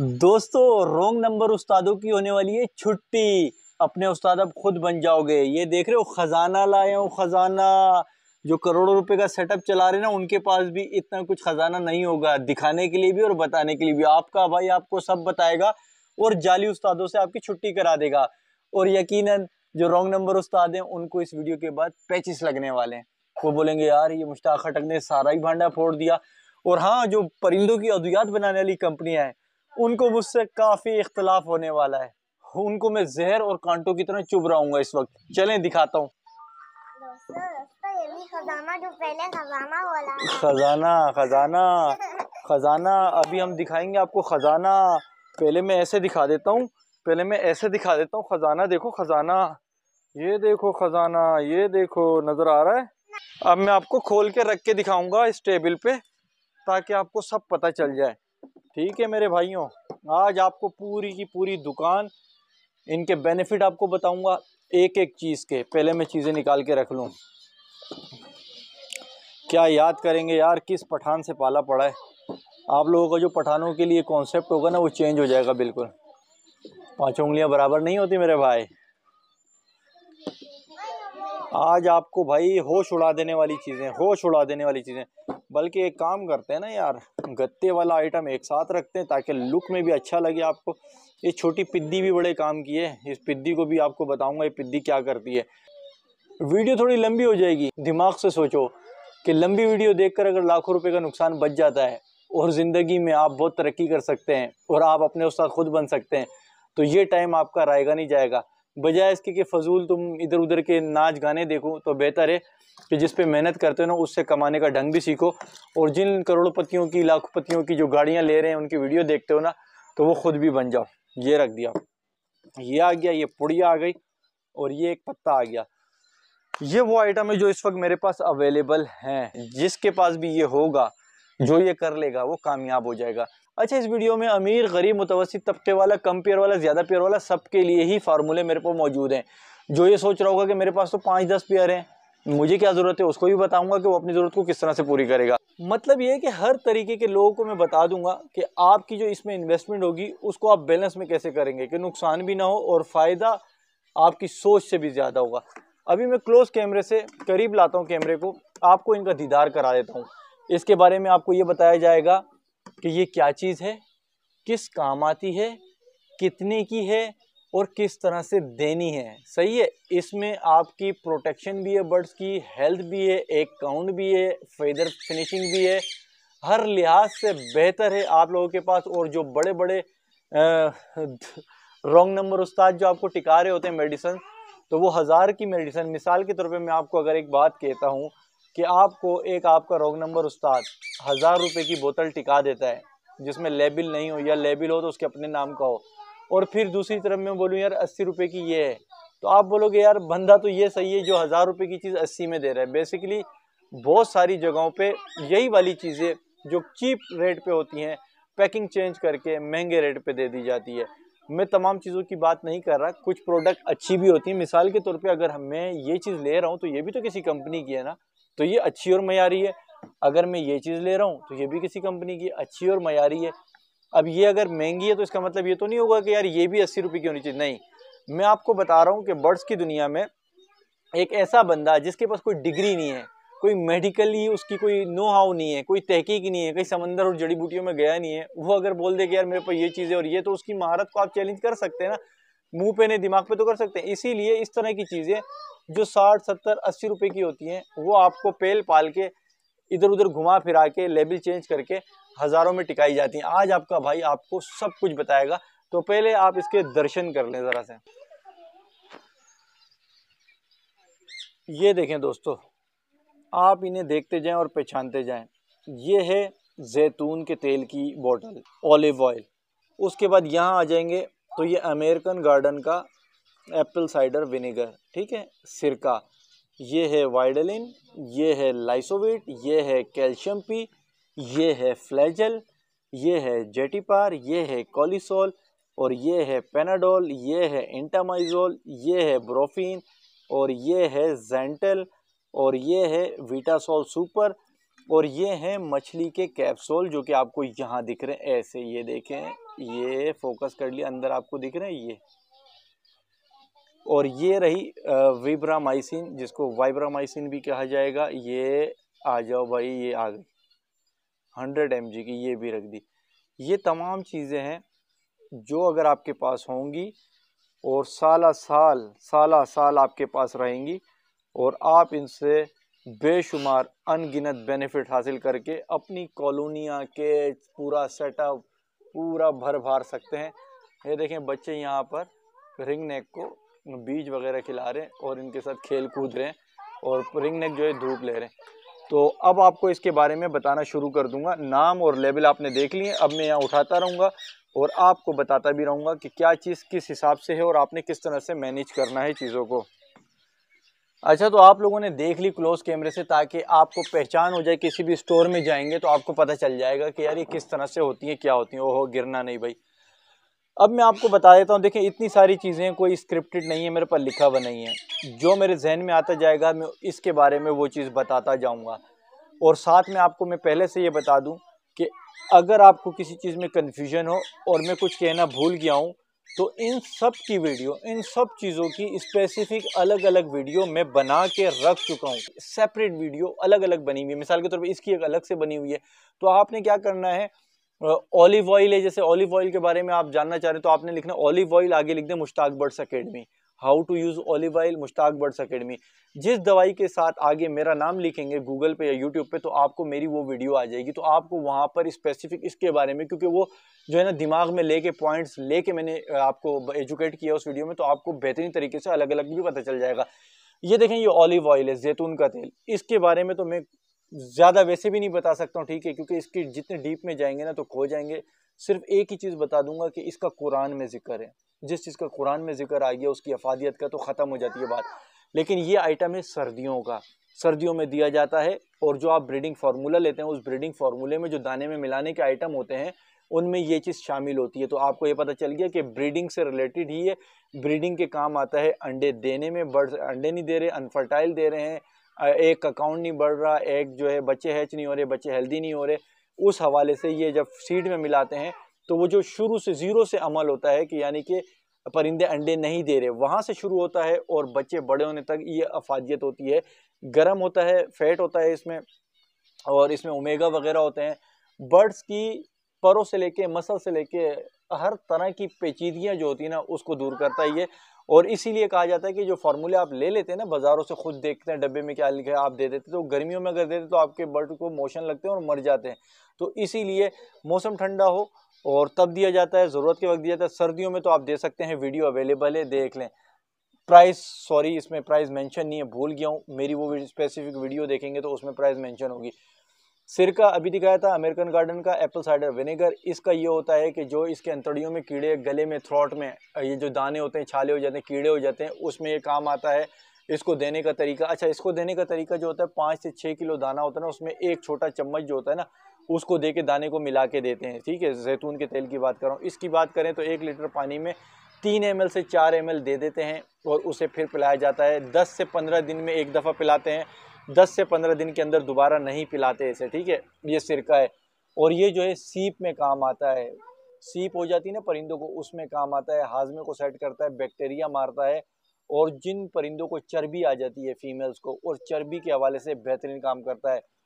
दोस्तों wrong number उस्तादों की होने वाली है छुट्टी अपने उस्ताद अब खुद बन जाओगे ये देख रहे हो ख़जाना लाए हो ख़जाना जो करोड़ों रुपए का सेटअप चला रहे ना उनके पास भी इतना कुछ ख़जाना नहीं होगा दिखाने के लिए भी और बताने के लिए भी आपका भाई आपको सब बताएगा और जाली उस्तादों से आपकी छुट्टी करा देगा और यकीन जो रॉन्ग नंबर उस्ताद हैं उनको इस वीडियो के बाद पैचिस लगने वाले हैं वो बोलेंगे यार ये मुश्ताक खटक ने सारा ही भांडा फोड़ दिया और हाँ जो परिंदों की अद्वियात बनाने वाली कंपनियाँ हैं उनको मुझसे काफ़ी इख्तलाफ होने वाला है उनको मैं जहर और कांटों की तरह चुभ रहा हूँ इस वक्त चलें दिखाता हूँ खजाना खजाना खजाना अभी हम दिखाएंगे आपको खजाना पहले मैं ऐसे दिखा देता हूँ पहले मैं ऐसे दिखा देता हूँ खजाना देखो खजाना ये देखो खजाना ये देखो नजर आ रहा है अब मैं आपको खोल के रख के दिखाऊंगा इस टेबल पे ताकि आपको सब पता चल जाए ठीक है मेरे भाइयों आज आपको पूरी की पूरी दुकान इनके बेनिफिट आपको बताऊंगा एक एक चीज़ के पहले मैं चीज़ें निकाल के रख लूँ क्या याद करेंगे यार किस पठान से पाला पड़ा है आप लोगों का जो पठानों के लिए कॉन्सेप्ट होगा ना वो चेंज हो जाएगा बिल्कुल पाँचों उंगलियाँ बराबर नहीं होती मेरे भाई आज आपको भाई होश उड़ा देने वाली चीज़ें होश उड़ा देने वाली चीज़ें बल्कि एक काम करते हैं ना यार गत्ते वाला आइटम एक साथ रखते हैं ताकि लुक में भी अच्छा लगे आपको ये छोटी पिद्दी भी बड़े काम की है इस पिद्दी को भी आपको बताऊंगा ये पिद्दी क्या करती है वीडियो थोड़ी लंबी हो जाएगी दिमाग से सोचो कि लंबी वीडियो देखकर अगर लाखों रुपए का नुकसान बच जाता है और ज़िंदगी में आप बहुत तरक्की कर सकते हैं और आप अपने उस्ताद खुद बन सकते हैं तो ये टाइम आपका रहेगा नहीं जाएगा बजाय इसके कि फजूल तुम इधर उधर के नाच गाने देखो तो बेहतर है कि जिस पे मेहनत करते हो ना उससे कमाने का ढंग भी सीखो और जिन करोड़पतियों की लाखपतियों की जो गाड़ियाँ ले रहे हैं उनकी वीडियो देखते हो ना तो वो ख़ुद भी बन जाओ ये रख दिया ये आ गया ये पुड़िया आ गई और ये एक पत्ता आ गया ये वो आइटम है जो इस वक्त मेरे पास अवेलेबल हैं जिसके पास भी ये होगा जो ये कर लेगा वो कामयाब हो जाएगा अच्छा इस वीडियो में अमीर गरीब मुतवसित तबके वाला कम पेयर वाला ज़्यादा पेयर वाला सब के लिए ही फार्मूले मेरे पास मौजूद हैं जो ये सोच रहा होगा कि मेरे पास तो पाँच दस पेयर हैं मुझे क्या ज़रूरत है उसको भी बताऊँगा कि वो अपनी ज़रूरत को किस तरह से पूरी करेगा मतलब ये है कि हर तरीके के लोगों को मैं बता दूंगा कि आपकी जो इसमें इन्वेस्टमेंट होगी उसको आप बैलेंस में कैसे करेंगे कि नुकसान भी ना हो और फ़ायदा आपकी सोच से भी ज़्यादा होगा अभी मैं क्लोज कैमरे से करीब लाता हूँ कैमरे को आपको इनका दीदार करा देता हूँ इसके बारे में आपको ये बताया जाएगा कि ये क्या चीज़ है किस काम आती है कितने की है और किस तरह से देनी है सही है इसमें आपकी प्रोटेक्शन भी है बर्ड्स की हेल्थ भी है एक काउंट भी है फेदर फिनिशिंग भी है हर लिहाज से बेहतर है आप लोगों के पास और जो बड़े बड़े रॉन्ग नंबर उस्ताद जो आपको टिका रहे होते हैं मेडिसन तो वो हज़ार की मेडिसन मिसाल के तौर पे मैं आपको अगर एक बात कहता हूँ कि आपको एक आपका रोग नंबर उस्ताद हज़ार रुपये की बोतल टिका देता है जिसमें लेबिल नहीं हो या लेबिल हो तो उसके अपने नाम का हो और फिर दूसरी तरफ मैं बोलूँ यार अस्सी रुपये की ये है तो आप बोलोगे यार बंदा तो ये सही है जो हज़ार रुपये की चीज़ अस्सी में दे रहा है बेसिकली बहुत सारी जगहों पर यही वाली चीज़ें जो चीप रेट पर होती हैं पैकिंग चेंज करके महंगे रेट पर दे दी जाती है मैं तमाम चीज़ों की बात नहीं कर रहा कुछ प्रोडक्ट अच्छी भी होती है मिसाल के तौर पे अगर मैं ये चीज़ ले रहा हूँ तो ये भी तो किसी कंपनी की है ना तो ये अच्छी और मैारी है अगर मैं ये चीज़ ले रहा हूँ तो ये भी किसी कंपनी की अच्छी और मैारी है अब ये अगर महंगी है तो इसका मतलब ये तो नहीं होगा कि यार ये भी अस्सी रुपये की होनी चाहिए नहीं मैं आपको बता रहा हूँ कि बर्ड्स की दुनिया में एक ऐसा बंदा जिसके पास कोई डिग्री नहीं है कोई मेडिकली उसकी कोई नो हाउ नहीं है कोई तहकीक नहीं है कहीं समंदर और जड़ी बूटियों में गया नहीं है वो अगर बोल दे कि यार मेरे पास ये चीज़ है और ये तो उसकी महारत को आप चैलेंज कर सकते हैं ना मुंह पे नहीं दिमाग पे तो कर सकते हैं इसीलिए इस तरह की चीज़ें जो साठ सत्तर अस्सी रुपए की होती हैं वो आपको पेल पाल के इधर उधर घुमा फिरा के लेबल चेंज करके हज़ारों में टिकाई जाती हैं आज आपका भाई आपको सब कुछ बताएगा तो पहले आप इसके दर्शन कर लें ज़रा से ये देखें दोस्तों आप इन्हें देखते जाएं और पहचानते जाएं ये है जैतून के तेल की बोतल ऑलिव ऑयल उसके बाद यहाँ आ जाएंगे तो ये अमेरिकन गार्डन का एप्पल साइडर विनेगर ठीक है सिरका ये है वाइडलिन ये है लाइसोवेट ये है कैल्शियम पी ये है फ्लैजल ये है जेटीपार ये है कॉलिसोल और ये है पेनाडोल ये है इंटामाइजोल ये है ब्रोफिन और ये है जेंटल और ये है वीटासोल सुपर और ये है मछली के कैप्सूल जो कि आपको यहाँ दिख रहे हैं ऐसे ये देखें ये फोकस कर लिया अंदर आपको दिख रहा है ये और ये रही विब्रामाइसिन जिसको वाइब्रामाइसिन भी कहा जाएगा ये आ जाओ भाई ये आ गई हंड्रेड एम की ये भी रख दी ये तमाम चीज़ें हैं जो अगर आपके पास होंगी और साला साल साला साल आपके पास रहेंगी और आप इनसे बेशुमार अनगिनत बेनिफिट हासिल करके अपनी कॉलोनिया के पूरा सेटअप पूरा भर भार सकते हैं ये देखें बच्चे यहाँ पर रिंग नेक को बीज वगैरह खिला रहे हैं और इनके साथ खेल कूद रहे हैं और रिंग नेक जो है धूप ले रहे हैं तो अब आपको इसके बारे में बताना शुरू कर दूंगा नाम और लेबल आपने देख लिए अब मैं यहाँ उठाता रहूँगा और आपको बताता भी रहूँगा कि क्या चीज़ किस हिसाब से है और आपने किस तरह से मैनेज करना है चीज़ों को अच्छा तो आप लोगों ने देख ली क्लोज कैमरे से ताकि आपको पहचान हो जाए किसी भी स्टोर में जाएंगे तो आपको पता चल जाएगा कि यार ये किस तरह से होती हैं क्या होती हैं ओहो गिरना नहीं भाई अब मैं आपको बता देता हूँ देखिए इतनी सारी चीज़ें कोई स्क्रिप्टेड नहीं है मेरे पर लिखा हुआ नहीं है जो मेरे जहन में आता जाएगा मैं इसके बारे में वो चीज़ बताता जाऊँगा और साथ में आपको मैं पहले से ये बता दूँ कि अगर आपको किसी चीज़ में कन्फ्यूजन हो और मैं कुछ कहना भूल गया हूँ तो इन सब की वीडियो इन सब चीज़ों की स्पेसिफिक अलग अलग वीडियो मैं बना के रख चुका हूँ सेपरेट वीडियो अलग अलग बनी हुई है मिसाल के तौर पर इसकी एक अलग से बनी हुई है तो आपने क्या करना है ऑलिव ऑयल है जैसे ऑलिव ऑयल के बारे में आप जानना चाह रहे हैं तो आपने लिखना ऑलिव ऑयल आगे लिख दें Mushtaq Birds Academy how to use olive oil Mushtaq Birds Academy जिस दवाई के साथ आगे मेरा नाम लिखेंगे गूगल पे या यूट्यूब पे तो आपको मेरी वो वीडियो आ जाएगी तो आपको वहाँ पर स्पेसिफिक इसके बारे में क्योंकि वो जो है ना दिमाग में लेके पॉइंट्स लेके मैंने आपको एजुकेट किया उस वीडियो में तो आपको बेहतरीन तरीके से अलग अलग भी पता चल जाएगा ये देखें ये ऑलिव ऑयल है जैतून का तेल इसके बारे में तो मैं ज़्यादा वैसे भी नहीं बता सकता हूँ ठीक है क्योंकि इसकी जितने डीप में जाएंगे ना तो खो जाएंगे सिर्फ एक ही चीज़ बता दूंगा कि इसका कुरान में ज़िक्र है जिस चीज़ का कुरान में ज़िक्र आ गया उसकी अफादियत का तो ख़त्म हो जाती है बात लेकिन ये आइटम है सर्दियों का सर्दियों में दिया जाता है और जो आप ब्रीडिंग फार्मूला लेते हैं उस ब्रीडिंग फार्मूले में जो दाने में मिलाने के आइटम होते हैं उनमें ये चीज़ शामिल होती है तो आपको ये पता चल गया कि ब्रीडिंग से रिलेटेड ही ये ब्रीडिंग के काम आता है अंडे देने में बर्ड्स अंडे नहीं दे रहे अनफर्टाइल दे रहे हैं एक अकाउंट नहीं बढ़ रहा एक जो है बच्चे हैच नहीं हो रहे बच्चे हेल्दी नहीं हो रहे उस हवाले से ये जब सीड में मिलाते हैं तो वो जो शुरू से ज़ीरो से अमल होता है कि यानी कि परिंदे अंडे नहीं दे रहे वहाँ से शुरू होता है और बच्चे बड़े होने तक ये अफादियत होती है गर्म होता है फैट होता है इसमें और इसमें ओमेगा वगैरह होते हैं बर्ड्स की परों से लेके मसल से लेके हर तरह की पेचीदगियाँ जो होती हैं ना उसको दूर करता है ये और इसीलिए कहा जाता है कि जो फार्मूले आप ले लेते हैं ना बाज़ारों से खुद देखते हैं डब्बे में क्या लिखा है आप दे देते हैं तो गर्मियों में अगर देते तो आपके बर्ड को मोशन लगते हैं और मर जाते हैं तो इसीलिए मौसम ठंडा हो और तब दिया जाता है ज़रूरत के वक्त दिया जाता है सर्दियों में तो आप दे सकते हैं वीडियो अवेलेबल है देख लें प्राइस सॉरी इसमें प्राइस मेंशन नहीं है भूल गया हूँ मेरी वो स्पेसिफिक वीडियो देखेंगे तो उसमें प्राइस मेंशन होगी सिरका अभी दिखाया था अमेरिकन गार्डन का एप्पल साइडर विनेगर इसका ये होता है कि जो इसके अंतड़ियों में कीड़े गले में थ्रोट में ये जो दाने होते हैं छाले हो जाते हैं कीड़े हो जाते हैं उसमें ये काम आता है इसको देने का तरीका अच्छा इसको देने का तरीका जो होता है पाँच से छः किलो दाना होता है ना उसमें एक छोटा चम्मच जो होता है ना उसको दे के दाने को मिला के देते हैं ठीक है जैतून के तेल की बात कर रहा हूँ इसकी बात करें तो एक लीटर पानी में तीन एम से चार एम दे देते हैं और उसे फिर पिलाया जाता है दस से पंद्रह दिन में एक दफ़ा पिलाते हैं 10 से 15 दिन के अंदर दोबारा नहीं पिलाते इसे ठीक है ये सिरका है और ये जो है सीप में काम आता है सीप हो जाती है ना परिंदों को उसमें काम आता है हाजमे को सेट करता है बैक्टीरिया मारता है और जिन परिंदों को चर्बी आ जाती है फीमेल्स को और चर्बी के हवाले से बेहतरीन काम करता है